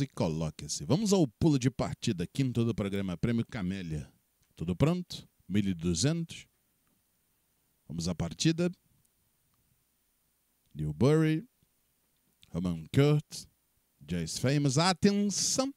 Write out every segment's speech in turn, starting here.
e coloque-se. Vamos ao pulo de partida, quinto do programa é Prêmio Camélia. Tudo pronto? 1200. Vamos à partida. Newbury, Roman Kurt, Jace Famous. Atenção!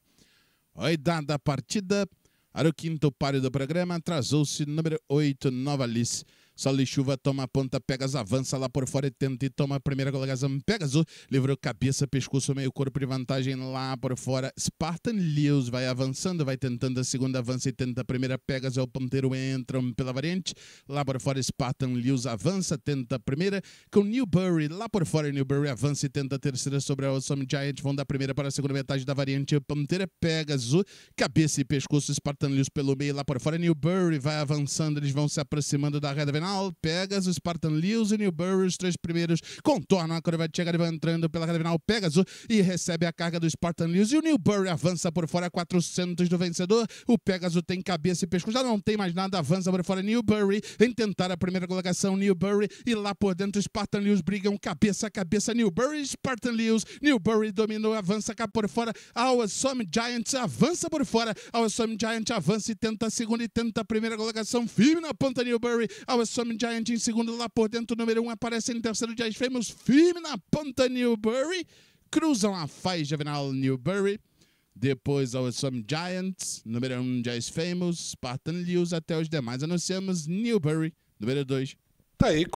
A dada da partida. Para o quinto páreo do programa, atrasou-se número 8, Nova Alice só e chuva, toma a ponta, Pegas avança lá por fora e tenta e toma a primeira colocação. Pegasus livrou cabeça, pescoço, meio corpo de vantagem lá por fora. Spartan Lewis vai avançando, vai tentando a segunda, avança e tenta a primeira. Pegasus é o ponteiro, entram pela variante. Lá por fora, Spartan Lewis avança, tenta a primeira. Com Newbury lá por fora, Newbury avança e tenta a terceira sobre a Awesome Giant. Vão da primeira para a segunda metade da variante. Ponteira Pegasus, cabeça e pescoço, Spartan Lewis pelo meio lá por fora. Newbury vai avançando, eles vão se aproximando da reta Pegasus, Spartan Lewis e Newbury, os três primeiros contornam a curva de chegada e vão entrando pela Diagonal Pegasus e recebe a carga do Spartan Lewis e o Newbury avança por fora 400 do vencedor. O Pegasus tem cabeça e pescoço, já não tem mais nada, avança por fora Newbury, vem tentar a primeira colocação Newbury e lá por dentro Spartan Lewis brigam cabeça a cabeça Newbury, Spartan Lewis, Newbury dominou, avança cá por fora, Awesome Giants avança por fora, Awesome giants avança e tenta a segunda e tenta a primeira colocação firme na ponta Newbury, Awesome Some Giant em segundo, lá por dentro, número 1 um, aparece em terceiro, Jazz Famous, firme na ponta Newbury, cruzam a faixa final Newbury, depois ao Some Giants, número 1 um, Jazz Famous, Spartan Lewis, até os demais anunciamos Newbury, número 2. Tá aí,